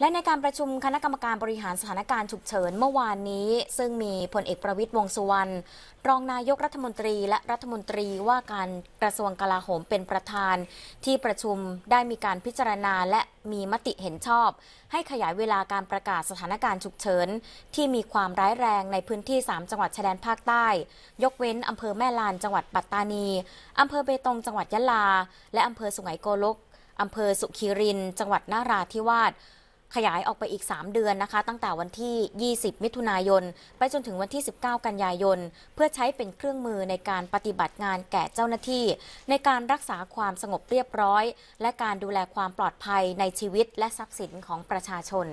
และในการประชุมคณะกรรมการบริหารสถานการณ์ฉุกเฉินเมื่อวานนี้ ซึ่งมีพลเอกประวิตยวงสุวรรณรองนายกรัฐมนตรีและรัฐมนตรีว่าการกระทรวงกลาโหมเป็นประธานที่ประชุมได้มีการพิจารณาและมีมติเห็นชอบ ให้ขยายเวลาการประกาศสถานการณ์ฉุกเฉินที่มีความร้ายแรงในพื้นที่ 3 จังหวัดชายแดนภาคใต้ ยกเว้น อำเภอแม่ลาน จังหวัดปัตตานีอำเภอเบตงจังหวัดยะลา และอำเภอสุไหงโกลกอำเภอสุขีรินจังหวัดนาราธิวาสขยายออกไปอีก 3 เดือนนะคะ ตั้งแต่วันที่ 20 มิถุนายน ไปจนถึงวันที่ 19 กันยายนเพื่อใช้เป็นเครื่องมือในการปฏิบัติงานแก่เจ้าหน้าที่ ในการรักษาความสงบเรียบร้อย และการดูแลความปลอดภัยในชีวิตและทรัพย์สินของประชาชน